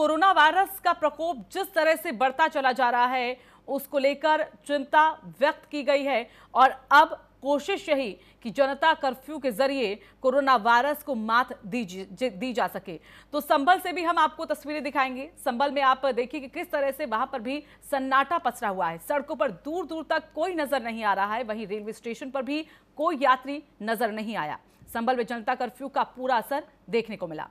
Corona virus का प्रकोप जिस तरह से बढ़ता चला जा रहा है उसको लेकर चिंता व्यक्त की गई है और अब कोशिश यही कि जनता कर्फ्यू के जरिए कोरोना वायरस को मात दी दी जा सके तो संबल से भी हम आपको तस्वीरें दिखाएंगे संबल में आप देखिए कि किस तरह से वहां पर भी सन्नाटा पसरा हुआ है सड़कों पर दूर दूर तक कोई नजर नहीं आ रहा है वहीं रेलवे स्टेशन पर भी कोई यात्री नजर नहीं आया संबल में जनता कर्फ्यू का पूरा असर देखने को मिला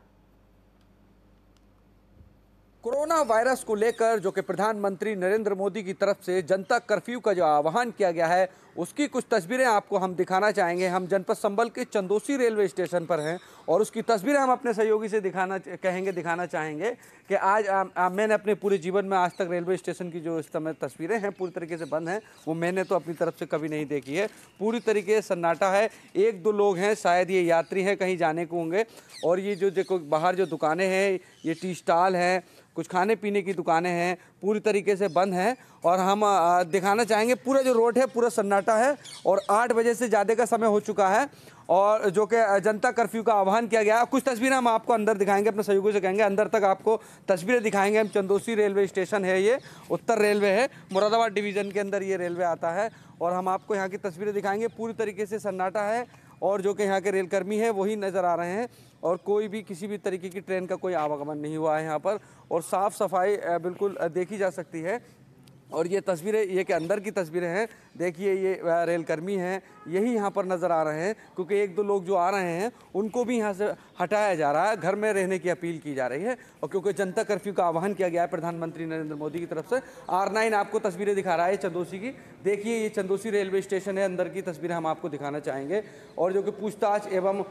कोरोना वायरस को लेकर जो कि प्रधानमंत्री नरेंद्र मोदी की तरफ से जनता कर्फ्यू का जो आह्वान किया गया है उसकी कुछ तस्वीरें आपको हम दिखाना चाहेंगे हम जनपद संबल के चंदोसी रेलवे स्टेशन पर हैं और उसकी तस्वीरें हम अपने सहयोगी से दिखाना कहेंगे दिखाना चाहेंगे कि आज आ, आ, मैंने अपने पूरे जीवन में आज तक रेलवे स्टेशन की जो इस समय तस्वीरें हैं पूरी तरीके से बंद हैं वो मैंने तो अपनी तरफ से कभी नहीं देखी है पूरी तरीके से सन्नाटा है एक दो लोग हैं शायद ये यात्री हैं कहीं जाने को होंगे और ये जो देखो बाहर जो दुकानें हैं ये टी स्टॉल हैं कुछ खाने पीने की दुकानें हैं पूरी तरीके से बंद हैं और हम दिखाना चाहेंगे पूरा जो रोड है पूरा सन्नाटा है और आठ बजे से ज़्यादा का समय हो चुका है और जो कि जनता कर्फ्यू का आह्वान किया गया है कुछ तस्वीरें हम आपको अंदर दिखाएंगे अपने सहयोगियों से कहेंगे अंदर तक आपको तस्वीरें दिखाएंगे हम चंदोसी रेलवे स्टेशन है ये उत्तर रेलवे है मुरादाबाद डिवीज़न के अंदर ये रेलवे आता है और हम आपको यहाँ की तस्वीरें दिखाएंगे पूरी तरीके से सन्नाटा है और जो कि यहाँ के रेलकर्मी है वही नज़र आ रहे हैं और कोई भी किसी भी तरीके की ट्रेन का कोई आवागमन नहीं हुआ है यहाँ पर और साफ़ सफाई बिल्कुल देखी जा सकती है और ये तस्वीरें ये के अंदर की तस्वीरें हैं देखिए ये रेलकर्मी हैं यही यहाँ पर नज़र आ रहे हैं क्योंकि एक दो लोग जो आ रहे हैं उनको भी यहाँ से हटाया जा रहा है घर में रहने की अपील की जा रही है और क्योंकि जनता कर्फ्यू का आह्वान किया गया है प्रधानमंत्री नरेंद्र मोदी की तरफ से आर नाइन आपको तस्वीरें दिखा रहा है चंदोसी की देखिए ये चंदोसी रेलवे स्टेशन है अंदर की तस्वीरें हम आपको दिखाना चाहेंगे और जो कि पूछताछ एवं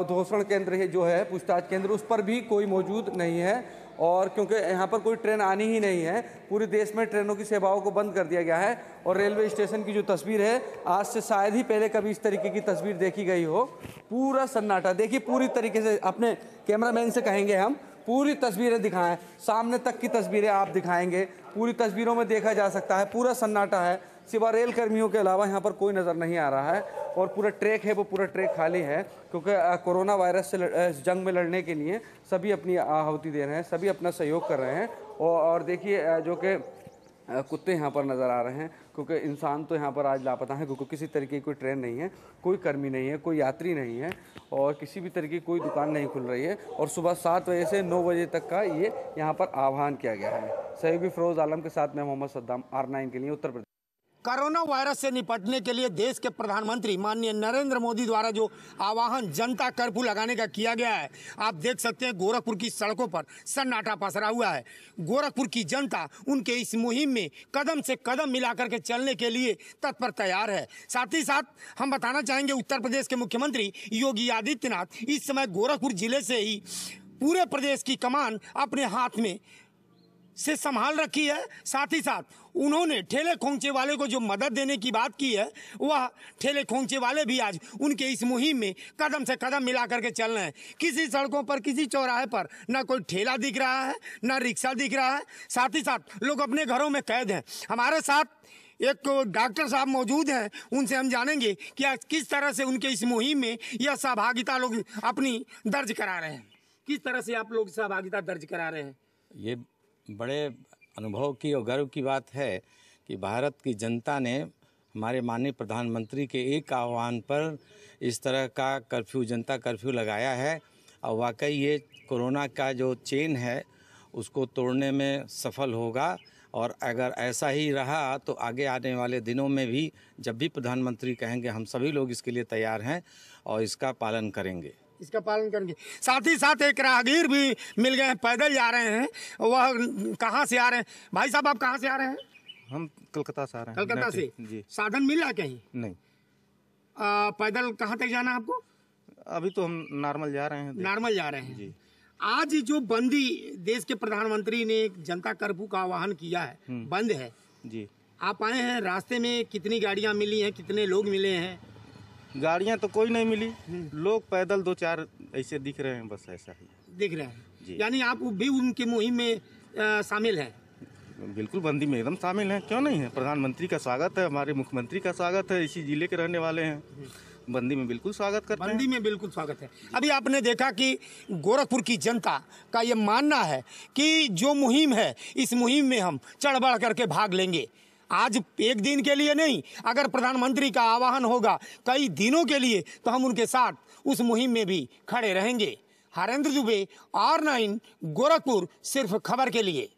उद्धोषण केंद्र जो है पूछताछ केंद्र उस पर भी कोई मौजूद नहीं है और क्योंकि यहाँ पर कोई ट्रेन आनी ही नहीं है पूरे देश में ट्रेनों की सेवाओं को बंद कर दिया गया है और रेलवे स्टेशन की जो तस्वीर है आज से शायद ही पहले कभी इस तरीके की तस्वीर देखी गई हो पूरा सन्नाटा देखिए पूरी तरीके से अपने कैमरामैन से कहेंगे हम पूरी तस्वीरें दिखाएं सामने तक की तस्वीरें आप दिखाएंगे पूरी तस्वीरों में देखा जा सकता है पूरा सन्नाटा है सिवा रेल कर्मियों के अलावा यहाँ पर कोई नज़र नहीं आ रहा है और पूरा ट्रैक है वो पूरा ट्रैक खाली है क्योंकि कोरोना वायरस से जंग में लड़ने के लिए सभी अपनी आहुति दे रहे हैं सभी अपना सहयोग कर रहे हैं और देखिए जो कि कुत्ते यहाँ पर नज़र आ रहे हैं क्योंकि इंसान तो यहाँ पर आज लापता है क्योंकि किसी तरीके की कोई ट्रेन नहीं है कोई कर्मी नहीं है कोई यात्री नहीं है और किसी भी तरीके की कोई दुकान नहीं खुल रही है और सुबह सात बजे से नौ बजे तक का ये यहाँ पर आह्वान किया गया है भी फ़रोज़ आलम के साथ मैं मोहम्मद सद्दाम आर नाइन के लिए उत्तर प्रदेश कोरोना वायरस से निपटने के लिए देश के प्रधानमंत्री माननीय नरेंद्र मोदी द्वारा जो आवाहन जनता कर्फ्यू लगाने का किया गया है आप देख सकते हैं गोरखपुर की सड़कों पर सन्नाटा पसरा हुआ है गोरखपुर की जनता उनके इस मुहिम में कदम से कदम मिलाकर के चलने के लिए तत्पर तैयार है साथ ही साथ हम बताना चाहेंगे उत्तर प्रदेश के मुख्यमंत्री योगी आदित्यनाथ इस समय गोरखपुर जिले से ही पूरे प्रदेश की कमान अपने हाथ में से संभाल रखी है साथ ही साथ उन्होंने ठेले खोंचे वाले को जो मदद देने की बात की है वह ठेले खोंचे वाले भी आज उनके इस मुहिम में कदम से कदम मिला करके चल रहे हैं किसी सड़कों पर किसी चौराहे पर ना कोई ठेला दिख रहा है ना रिक्शा दिख रहा है साथ ही साथ लोग अपने घरों में कैद हैं हमारे साथ एक डॉक्टर साहब मौजूद हैं उनसे हम जानेंगे कि आज किस तरह से उनके इस मुहिम में यह सहभागिता लोग अपनी दर्ज करा रहे हैं किस तरह से आप लोग सहभागिता दर्ज करा रहे हैं ये बड़े अनुभव की और गर्व की बात है कि भारत की जनता ने हमारे माननीय प्रधानमंत्री के एक आह्वान पर इस तरह का कर्फ्यू जनता कर्फ्यू लगाया है और वाकई ये कोरोना का जो चेन है उसको तोड़ने में सफल होगा और अगर ऐसा ही रहा तो आगे आने वाले दिनों में भी जब भी प्रधानमंत्री कहेंगे हम सभी लोग इसके लिए तैयार हैं और इसका पालन करेंगे इसका पालन करेंगे साथ ही साथ एक राहगीर भी मिल गए हैं पैदल जा रहे हैं वह कहाँ से आ रहे हैं भाई साहब आप कहाँ से आ रहे हैं हम कलकत्ता से आ रहे हैं कलकत्ता से जी साधन मिला कहीं नहीं आ, पैदल कहाँ तक जाना आपको अभी तो हम नॉर्मल जा रहे हैं नॉर्मल जा रहे हैं जी आज जो बंदी देश के प्रधानमंत्री ने जनता कर्फ्यू का आह्वान किया है हम्म। बंद है जी आप आए हैं रास्ते में कितनी गाड़ियां मिली हैं कितने लोग मिले हैं गाड़ियाँ तो कोई नहीं मिली हम्म। लोग पैदल दो चार ऐसे दिख रहे हैं बस ऐसा ही दिख रहे हैं यानी आप भी उनकी मुहिम में शामिल हैं बिल्कुल बंदी में एकदम शामिल हैं क्यों नहीं है प्रधानमंत्री का स्वागत है हमारे मुख्यमंत्री का स्वागत है इसी जिले के रहने वाले हैं हम्म। बंदी में बिल्कुल स्वागत करते बंदी में बिल्कुल स्वागत है अभी आपने देखा कि गोरखपुर की जनता का ये मानना है कि जो मुहिम है इस मुहिम में हम चढ़ बढ़ करके भाग लेंगे आज एक दिन के लिए नहीं अगर प्रधानमंत्री का आह्वान होगा कई दिनों के लिए तो हम उनके साथ उस मुहिम में भी खड़े रहेंगे हरेंद्र दुबे आर नाइन गोरखपुर सिर्फ खबर के लिए